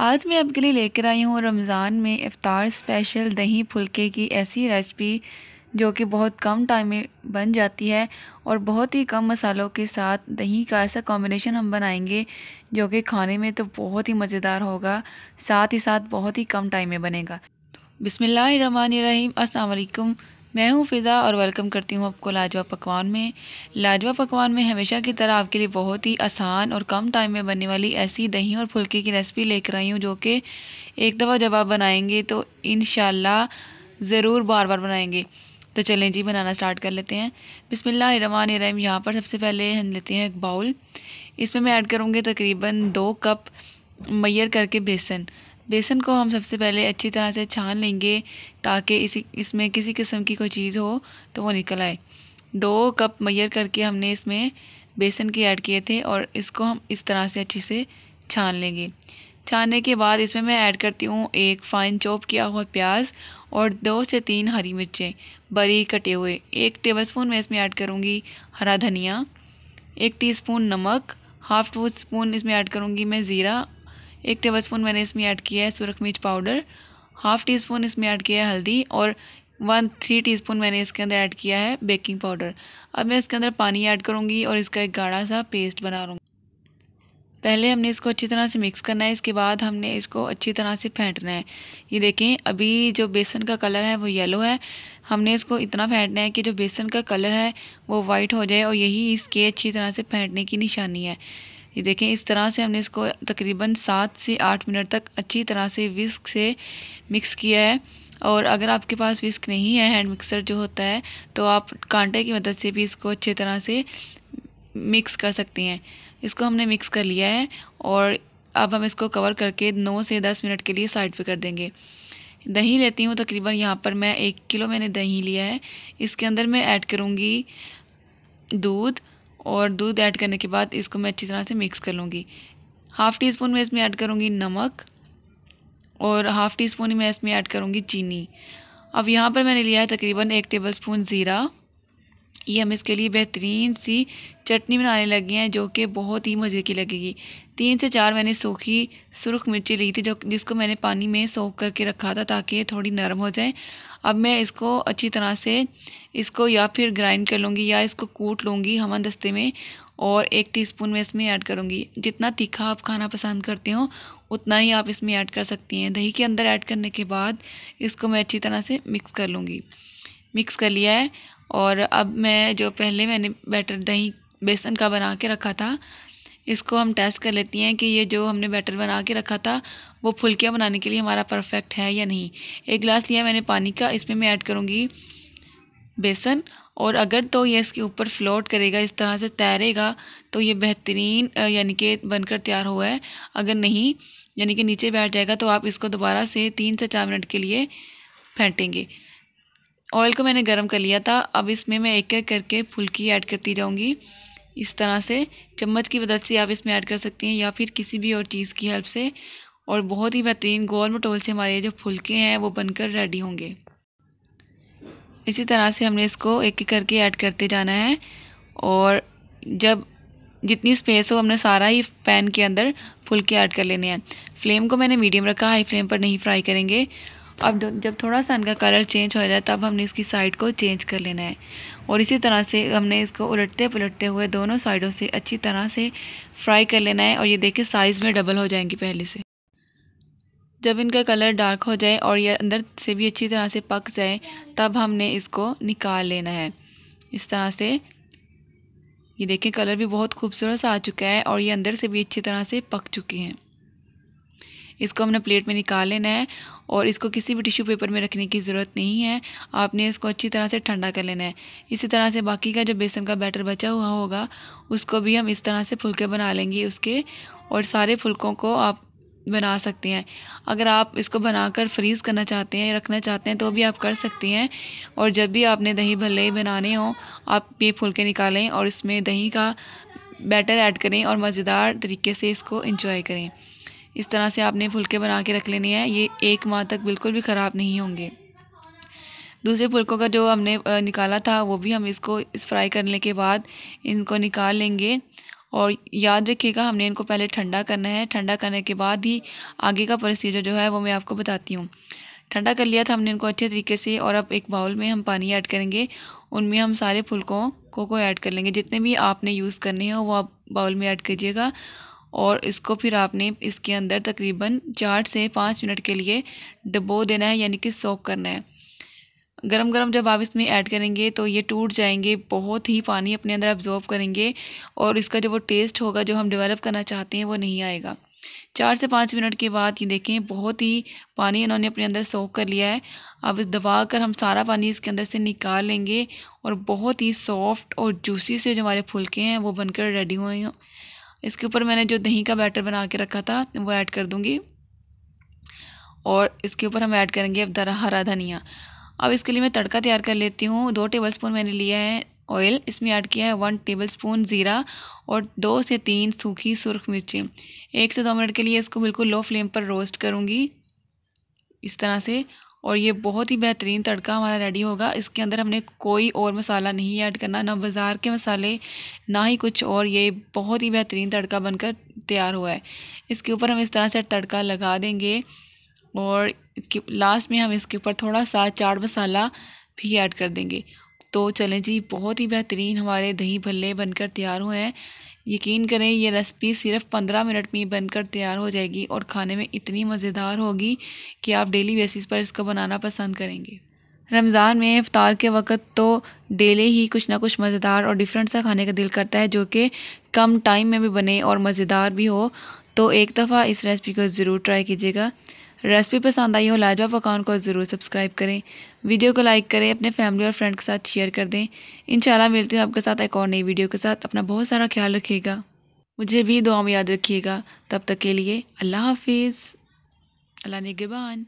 आज मैं आपके लिए लेकर आई हूँ रमज़ान में इफ़ार स्पेशल दही फुलके की ऐसी रेसिपी जो कि बहुत कम टाइम में बन जाती है और बहुत ही कम मसालों के साथ दही का ऐसा कॉम्बिनेशन हम बनाएंगे जो कि खाने में तो बहुत ही मज़ेदार होगा साथ ही साथ बहुत ही कम टाइम में बनेगा बिसमीम अल्लाम मैं हूं फ़िज़ा और वेलकम करती हूं आपको लाजवा पकवान में लाजवा पकवान में हमेशा की तरह आपके लिए बहुत ही आसान और कम टाइम में बनने वाली ऐसी दही और फुलके की रेसिपी लेकर आई हूं जो कि एक दफ़ा जब आप बनाएंगे तो इन ज़रूर बार बार बनाएंगे तो चलें जी बनाना स्टार्ट कर लेते हैं रम यहाँ पर सबसे पहले हम लेते हैं एक बाउल इसमें मैं ऐड करूँगी तकरीबन दो कप मैयर करके बेसन बेसन को हम सबसे पहले अच्छी तरह से छान लेंगे ताकि इसी इसमें किसी किस्म की कोई चीज़ हो तो वो निकल आए दो कप मैयर करके हमने इसमें बेसन के ऐड किए थे और इसको हम इस तरह से अच्छे से छान लेंगे छानने के बाद इसमें मैं ऐड करती हूँ एक फ़ाइन चॉप किया हुआ प्याज और दो से तीन हरी मिर्चें बरी कटे हुए एक टेबलस्पून मैं इसमें ऐड करूँगी हरा धनिया एक टीस्पून नमक हाफ़ टू स्पून इसमें ऐड करूँगी मैं ज़ीरा एक टेबल स्पून मैंने इसमें ऐड किया है सुरख मिर्च पाउडर हाफ़ टी स्पून इसमें ऐड किया है हल्दी और वन थ्री टीस्पून मैंने इसके अंदर ऐड किया है बेकिंग पाउडर अब मैं इसके अंदर पानी ऐड करूँगी और इसका एक गाढ़ा सा पेस्ट बना लूँगी पहले हमने इसको अच्छी तरह से मिक्स करना है इसके बाद हमने इसको अच्छी तरह से फेंटना है ये देखें अभी जो बेसन का कलर है वो येलो है हमने इसको इतना फेंटना है कि जो बेसन का कलर है वो वाइट हो जाए और यही इसके अच्छी तरह से फेंटने की निशानी है ये देखें इस तरह से हमने इसको तकरीबन सात से आठ मिनट तक अच्छी तरह से विस्क से मिक्स किया है और अगर आपके पास विस्क नहीं है हैंड मिक्सर जो होता है तो आप कांटे की मदद से भी इसको अच्छी तरह से मिक्स कर सकती हैं इसको हमने मिक्स कर लिया है और अब हम इसको कवर करके नौ से दस मिनट के लिए साइड पर कर देंगे दही लेती हूँ तकरीबन यहाँ पर मैं एक किलो मैंने दही लिया है इसके अंदर मैं ऐड करूँगी दूध और दूध ऐड करने के बाद इसको मैं अच्छी तरह से मिक्स कर लूँगी हाफ़ टी स्पून मैं इसमें ऐड करूँगी नमक और हाफ़ टी स्पून मैं इसमें ऐड करूँगी चीनी अब यहाँ पर मैंने लिया है तकरीबन एक टेबल स्पून ज़ीरा ये हम इसके लिए बेहतरीन सी चटनी बनाने लगे हैं जो कि बहुत ही मज़े की लगेगी तीन से चार मैंने सूखी सुरख मिर्ची ली थी जो जिसको मैंने पानी में सोख करके रखा था ताकि ये थोड़ी नरम हो जाए अब मैं इसको अच्छी तरह से इसको या फिर ग्राइंड कर लूँगी या इसको कूट लूँगी हमन दस्ते में और एक टीस्पून मैं इसमें ऐड करूँगी जितना तीखा आप खाना पसंद करते हो उतना ही आप इसमें ऐड कर सकती हैं दही के अंदर ऐड करने के बाद इसको मैं अच्छी तरह से मिक्स कर लूँगी मिक्स कर लिया है और अब मैं जो पहले मैंने बैटर दही बेसन का बना के रखा था इसको हम टेस्ट कर लेती हैं कि ये जो हमने बैटर बना के रखा था वो फुलकियाँ बनाने के लिए हमारा परफेक्ट है या नहीं एक गिलास लिया मैंने पानी का इसमें मैं ऐड करूँगी बेसन और अगर तो ये इसके ऊपर फ्लोट करेगा इस तरह से तैरेगा तो ये बेहतरीन यानी कि बनकर तैयार हुआ है अगर नहीं यानी कि नीचे बैठ जाएगा तो आप इसको दोबारा से तीन से चार मिनट के लिए फेंटेंगे ऑयल को मैंने गर्म कर लिया था अब इसमें मैं एक एक करके फुल्की ऐड करती जाऊँगी इस तरह से चम्मच की मदद से आप इसमें ऐड कर सकती हैं या फिर किसी भी और चीज़ की हेल्प से और बहुत ही बेहतरीन गोल मटोल से हमारे जो फुलके हैं वो बनकर रेडी होंगे इसी तरह से हमने इसको एक एक करके ऐड करते जाना है और जब जितनी स्पेस हो हमने सारा ही पैन के अंदर फुलके ऐड कर लेने हैं फ्लेम को मैंने मीडियम रखा हाई फ्लेम पर नहीं फ्राई करेंगे अब जब थोड़ा सा इनका कलर चेंज हो जाए तब हमने इसकी साइड को चेंज कर लेना है और इसी तरह से हमने इसको उलटते पलटते हुए दोनों साइडों से अच्छी तरह से फ्राई कर लेना है और ये देखिए साइज़ में डबल हो जाएंगी पहले से जब इनका कलर डार्क हो जाए और ये अंदर से भी अच्छी तरह से पक जाए तब हमने इसको निकाल लेना है इस तरह से ये देखें कलर भी बहुत खूबसूरत सा आ चुका है और ये अंदर से भी अच्छी तरह से पक चुके हैं इसको हमने प्लेट में निकाल लेना है और इसको किसी भी टिश्यू पेपर में रखने की ज़रूरत नहीं है आपने इसको अच्छी तरह से ठंडा कर लेना है इसी तरह से बाकी का जो बेसन का बैटर बचा हुआ होगा उसको भी हम इस तरह से फुलके बना लेंगे उसके और सारे फुलकों को आप बना सकते हैं अगर आप इसको बनाकर फ्रीज़ करना चाहते हैं रखना चाहते हैं तो भी आप कर सकती हैं और जब भी आपने दही ही बनाने हों आप ये फुलके निकालें और इसमें दही का बैटर ऐड करें और मज़ेदार तरीके से इसको इंजॉय करें इस तरह से आपने फुलके बना के रख लेने हैं ये एक माह तक बिल्कुल भी ख़राब नहीं होंगे दूसरे फुलकों का जो हमने निकाला था वो भी हम इसको इस फ्राई करने के बाद इनको निकाल लेंगे और याद रखिएगा हमने इनको पहले ठंडा करना है ठंडा करने के बाद ही आगे का प्रोसीजर जो है वो मैं आपको बताती हूँ ठंडा कर लिया था हमने इनको अच्छे तरीके से और अब एक बाउल में हम पानी ऐड करेंगे उनमें हम सारे फुलकों को को ऐड कर लेंगे जितने भी आपने यूज़ करने हैं वो आप बाउल में ऐड कीजिएगा और इसको फिर आपने इसके अंदर तकरीबन चार से पाँच मिनट के लिए डबो देना है यानी कि सोख करना है गरम गरम जब आप इसमें ऐड करेंगे तो ये टूट जाएंगे बहुत ही पानी अपने अंदर अब्जॉर्ब करेंगे और इसका जो वो टेस्ट होगा जो हम डेवलप करना चाहते हैं वो नहीं आएगा चार से पाँच मिनट के बाद ये देखें बहुत ही पानी इन्होंने अपने अंदर सोख कर लिया है अब इस दबा कर हम सारा पानी इसके अंदर से निकाल लेंगे और बहुत ही सॉफ्ट और जूसी से जो हमारे फुलके हैं वो बनकर रेडी हुए हैं इसके ऊपर मैंने जो दही का बैटर बना के रखा था वो ऐड कर दूँगी और इसके ऊपर हम ऐड करेंगे अब दरा हरा धनिया अब इसके लिए मैं तड़का तैयार कर लेती हूँ दो टेबल स्पून मैंने लिया है ऑयल इसमें ऐड किया है वन टेबल स्पून ज़ीरा और दो से तीन सूखी सुरख मिर्ची एक से दो मिनट के लिए इसको बिल्कुल लो फ्लेम पर रोस्ट करूँगी इस तरह से और ये बहुत ही बेहतरीन तड़का हमारा रेडी होगा इसके अंदर हमने कोई और मसाला नहीं ऐड करना ना बाज़ार के मसाले ना ही कुछ और ये बहुत ही बेहतरीन तड़का बनकर तैयार हुआ है इसके ऊपर हम इस तरह से तड़का लगा देंगे और लास्ट में हम इसके ऊपर थोड़ा सा चाट मसाला भी ऐड कर देंगे तो चलें जी बहुत ही बेहतरीन हमारे दही भल्ले बनकर तैयार हुए हैं यकीन करें ये रेसिपी सिर्फ पंद्रह मिनट में ही बनकर तैयार हो जाएगी और खाने में इतनी मज़ेदार होगी कि आप डेली बेसिस पर इसको बनाना पसंद करेंगे रमज़ान में अफ्तार के वक्त तो डेली ही कुछ ना कुछ मज़ेदार और डिफरेंट सा खाने का दिल करता है जो कि कम टाइम में भी बने और मज़ेदार भी हो तो एक दफ़ा इस रेसिपी को ज़रूर ट्राई कीजिएगा रेसिपी पसंद आई हो लाजवाब पकवान को ज़रूर सब्सक्राइब करें वीडियो को लाइक करें अपने फैमिली और फ्रेंड के साथ शेयर कर दें इंशाल्लाह मिलती हूँ आपके साथ एक और नई वीडियो के साथ अपना बहुत सारा ख्याल रखिएगा मुझे भी दुआ में याद रखिएगा तब तक के लिए अल्लाह हाफिज़ अल्लाह निगबान